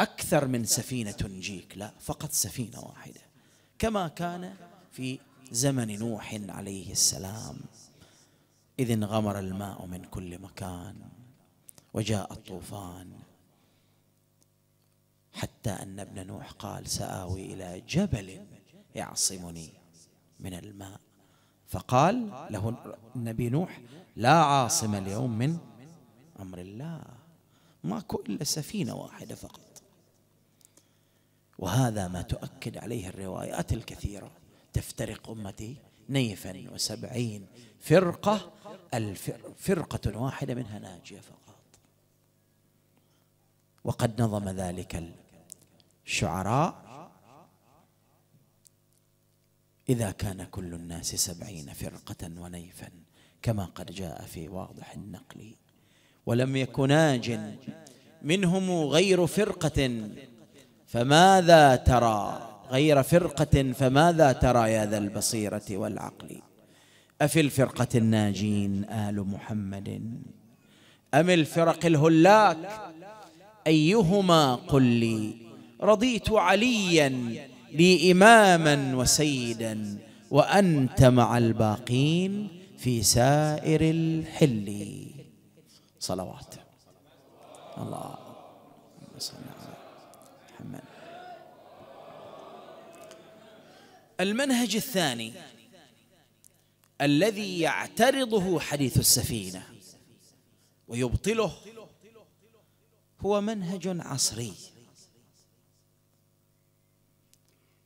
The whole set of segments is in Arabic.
أكثر من سفينة تنجيك لا فقط سفينة واحدة كما كان في زمن نوح عليه السلام إذ انغمر الماء من كل مكان وجاء الطوفان حتى أن ابن نوح قال سآوي إلى جبل يعصمني من الماء فقال له النبي نوح لا عاصم اليوم من أمر الله ماكو إلا سفينة واحدة فقط وهذا ما تؤكد عليه الروايات الكثيرة تفترق أمتي نيفا وسبعين فرقة فرقة واحدة منها ناجية فقط وقد نظم ذلك الشعراء إذا كان كل الناس سبعين فرقة ونيفا كما قد جاء في واضح النقل ولم يكن ناج منهم غير فرقة فماذا ترى غير فرقة فماذا ترى يا ذا البصيرة والعقل أفي الفرقة الناجين آل محمد أم الفرق الهلاك أيهما قل لي رضيت عليا لي إماما وسيدا وأنت مع الباقين في سائر الحل صلوات الله صلى المنهج الثاني الذي يعترضه حديث السفينة ويبطله هو منهج عصري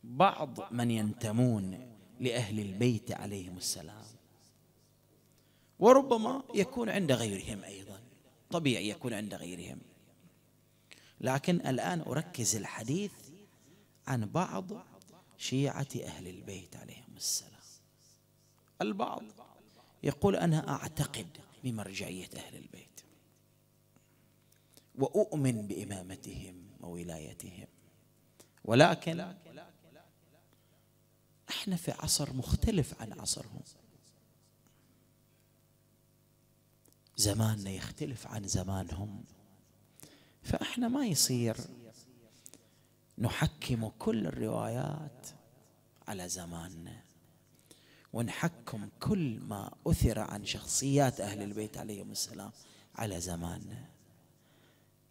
بعض من ينتمون لأهل البيت عليهم السلام وربما يكون عند غيرهم أيضا طبيعي يكون عند غيرهم لكن الآن أركز الحديث عن بعض شيعة أهل البيت عليهم السلام البعض يقول أنا أعتقد بمرجعية أهل البيت وأؤمن بإمامتهم وولايتهم ولكن احنا في عصر مختلف عن عصرهم زماننا يختلف عن زمانهم فاحنا ما يصير نحكم كل الروايات على زماننا ونحكم كل ما أثر عن شخصيات أهل البيت عليهم السلام على زماننا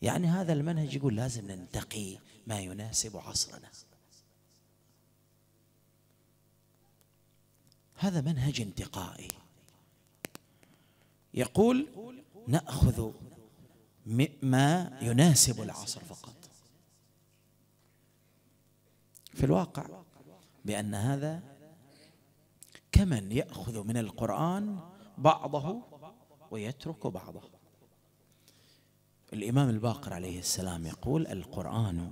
يعني هذا المنهج يقول لازم ننتقي ما يناسب عصرنا هذا منهج انتقائي يقول ناخذ ما يناسب العصر فقط في الواقع بأن هذا كمن يأخذ من القرآن بعضه ويترك بعضه الإمام الباقر عليه السلام يقول القرآن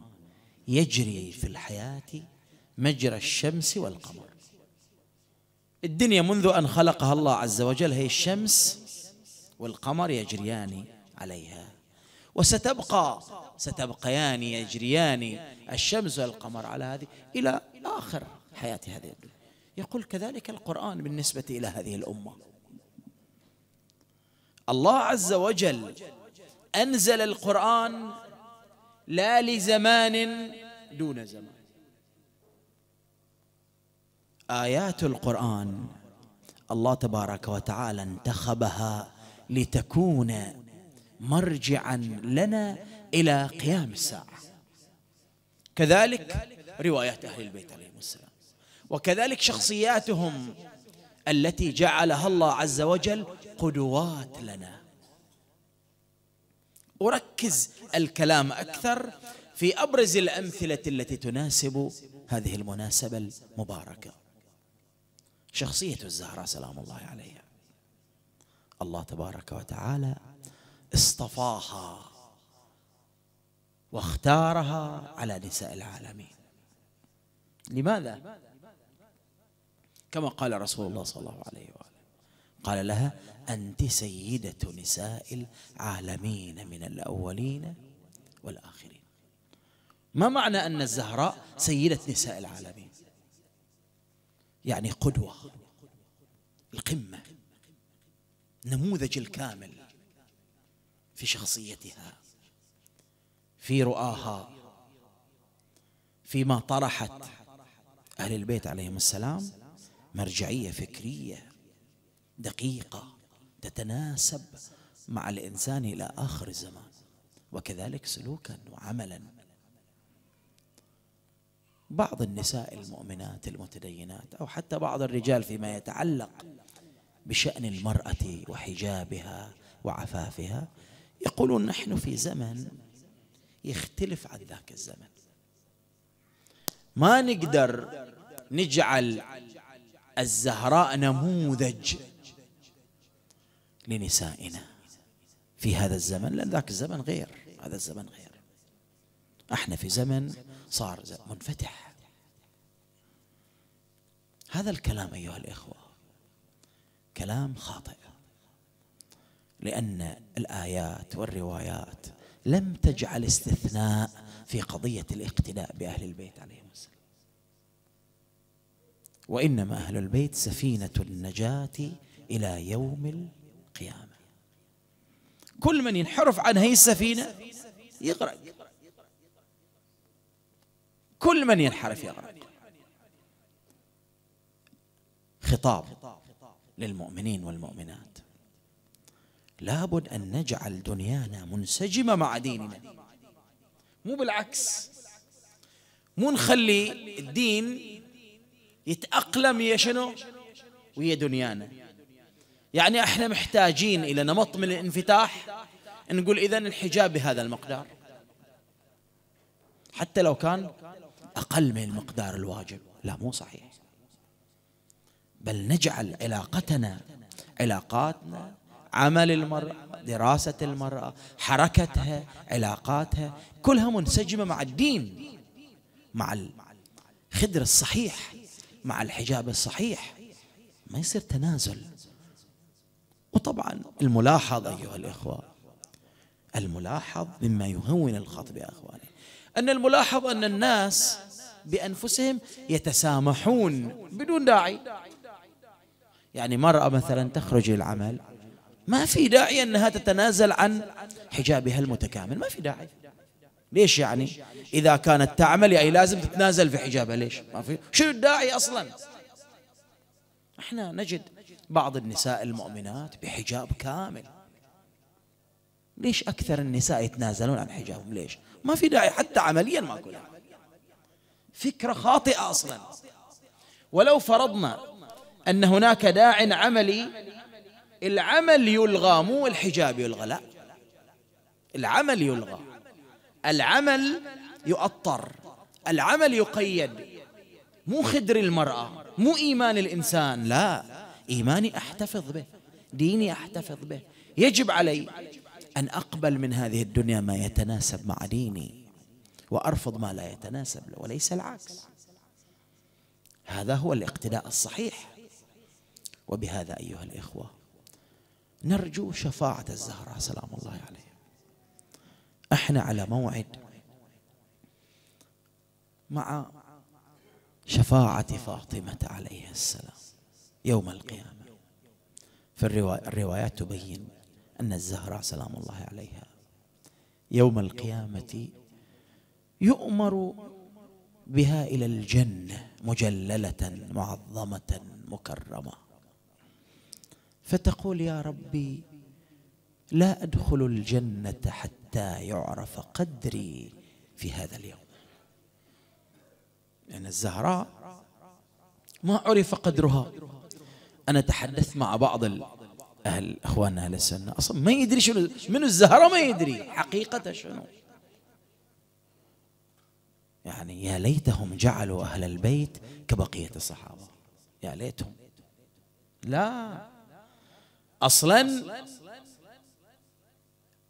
يجري في الحياة مجرى الشمس والقمر الدنيا منذ أن خلقها الله عز وجل هي الشمس والقمر يجريان عليها وستبقى ستبقيان يجريان الشمس والقمر على هذه إلى آخر حياة هذه الدنيا يقول كذلك القرآن بالنسبة إلى هذه الأمة الله عز وجل أنزل القرآن لا لزمان دون زمان آيات القرآن الله تبارك وتعالى انتخبها لتكون مرجعا لنا إلى قيام الساعة كذلك روايات أهل البيت عليهم السلام وكذلك شخصياتهم التي جعلها الله عز وجل قدوات لنا أركز الكلام أكثر في أبرز الأمثلة التي تناسب هذه المناسبة المباركة شخصية الزهراء سلام الله عليها الله تبارك وتعالى اصطفاها واختارها على نساء العالمين لماذا كما قال رسول الله صلى الله عليه واله قال لها انت سيده نساء العالمين من الاولين والاخرين ما معنى ان الزهراء سيده نساء العالمين يعني قدوه القمه نموذج الكامل في شخصيتها في رؤاها فيما طرحت اهل البيت عليهم السلام مرجعيه فكريه دقيقه تتناسب مع الانسان الى اخر الزمان وكذلك سلوكا وعملا بعض النساء المؤمنات المتدينات او حتى بعض الرجال فيما يتعلق بشان المراه وحجابها وعفافها يقولون نحن في زمن يختلف عن ذاك الزمن ما نقدر نجعل الزهراء نموذج لنسائنا في هذا الزمن لأن ذاك الزمن غير هذا الزمن غير احنا في زمن صار منفتح هذا الكلام أيها الإخوة كلام خاطئ لأن الآيات والروايات لم تجعل استثناء في قضية الاقتداء بأهل البيت عليهم السلام وإنما أهل البيت سفينة النجاة إلى يوم القيامة كل من ينحرف عن هي السفينة يغرق كل من ينحرف يغرق خطاب للمؤمنين والمؤمنات لابد أن نجعل دنيانا منسجمة مع ديننا مو بالعكس مو نخلي الدين يتأقلم يا شنو ويا دنيانا يعني احنا محتاجين إلى نمط من الانفتاح نقول إذا الحجاب بهذا المقدار حتى لو كان أقل من المقدار الواجب لا مو صحيح بل نجعل علاقتنا علاقاتنا عمل المرأة دراسة المرأة حركتها علاقاتها كلها منسجمة مع الدين مع الخدر الصحيح مع الحجاب الصحيح ما يصير تنازل وطبعا الملاحظ أيها الإخوة الملاحظ مما يهون الخطب يا أخواني أن الملاحظ أن الناس بأنفسهم يتسامحون بدون داعي يعني مرأة مثلا تخرج للعمل ما في داعي أنها تتنازل عن حجابها المتكامل ما في داعي ليش يعني إذا كانت تعمل يعني لازم تتنازل في حجابها ليش ما في شنو الداعي أصلا احنا نجد بعض النساء المؤمنات بحجاب كامل ليش أكثر النساء يتنازلون عن حجابهم ليش ما في داعي حتى عمليا ما كلها فكرة خاطئة أصلا ولو فرضنا أن هناك داع عملي العمل يلغى مو الحجاب يلغى لا العمل يلغى العمل يؤطر العمل يقيد مو خدر المرأة مو إيمان الإنسان لا إيماني أحتفظ به ديني أحتفظ به يجب علي أن أقبل من هذه الدنيا ما يتناسب مع ديني وأرفض ما لا يتناسب له وليس العكس هذا هو الاقتداء الصحيح وبهذا أيها الإخوة نرجو شفاعة الزهراء سلام الله عليه احنا على موعد مع شفاعة فاطمة عليه السلام يوم القيامة في الروايات تبين أن الزهراء سلام الله عليها يوم القيامة يؤمر بها إلى الجنة مجللة معظمة مكرمة فتقول يا ربي لا ادخل الجنه حتى يعرف قدري في هذا اليوم لان يعني الزهراء ما عرف قدرها انا تحدثت مع بعض اهل اخواننا اهل السنه اصلا ما يدري شنو من الزهره ما يدري حقيقه شنو يعني يا ليتهم جعلوا اهل البيت كبقيه الصحابه يا ليتهم لا اصلا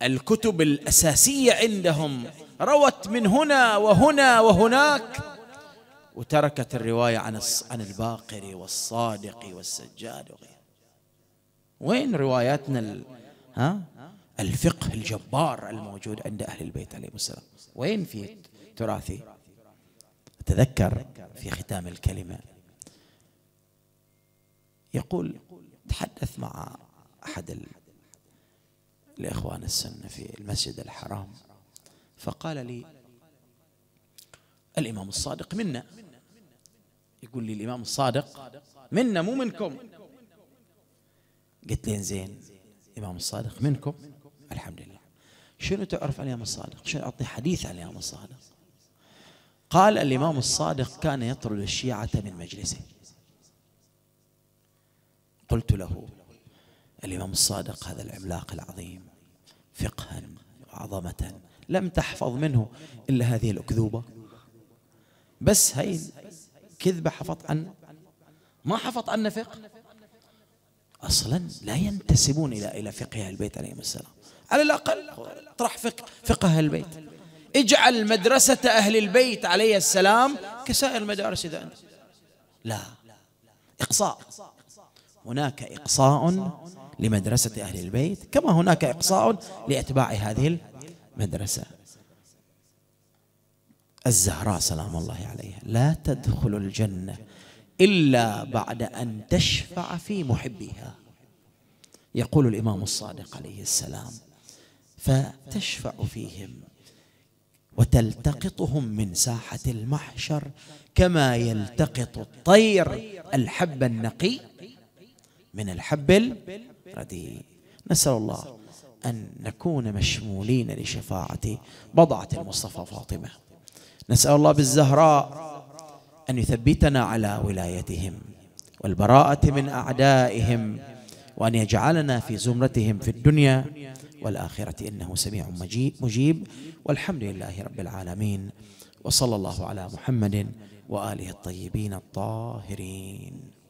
الكتب الاساسيه عندهم روت من هنا وهنا وهناك وتركت الروايه عن عن الباقر والصادق والسجاد وغيره وين رواياتنا ها الفقه الجبار الموجود عند اهل البيت عليهم السلام وين في تراثي تذكر في ختام الكلمه يقول تحدث مع أحد الإخوان السنة في المسجد الحرام فقال لي الإمام الصادق منا يقول لي الإمام الصادق منا مو منكم قلت لين زين الإمام الصادق منكم الحمد لله شنو تعرف عن الإمام الصادق شنو أعطي حديث عن الإمام الصادق قال الإمام الصادق كان يطرد الشيعة من مجلسه قلت له الإمام الصادق هذا العملاق العظيم فقها وعظمة لم تحفظ منه إلا هذه الأكذوبة بس هاي كذبة حفظت عن ما حفظت عن فقه أصلا لا ينتسبون إلى إلى فقه أهل البيت عليهم السلام على الأقل اطرح فقه فقه أهل البيت اجعل مدرسة أهل البيت عليه السلام كسائر المدارس إذا أنت لا إقصاء هناك إقصاء لمدرسة أهل البيت كما هناك إقصاء لأتباع هذه المدرسة الزهراء سلام الله عليها لا تدخل الجنة إلا بعد أن تشفع في محبيها يقول الإمام الصادق عليه السلام فتشفع فيهم وتلتقطهم من ساحة المحشر كما يلتقط الطير الحب النقي من الحب الرديء نسأل الله أن نكون مشمولين لشفاعة بضعة المصطفى فاطمة نسأل الله بالزهراء أن يثبتنا على ولايتهم والبراءة من أعدائهم وأن يجعلنا في زمرتهم في الدنيا والآخرة إنه سميع مجيب والحمد لله رب العالمين وصلى الله على محمد وآله الطيبين الطاهرين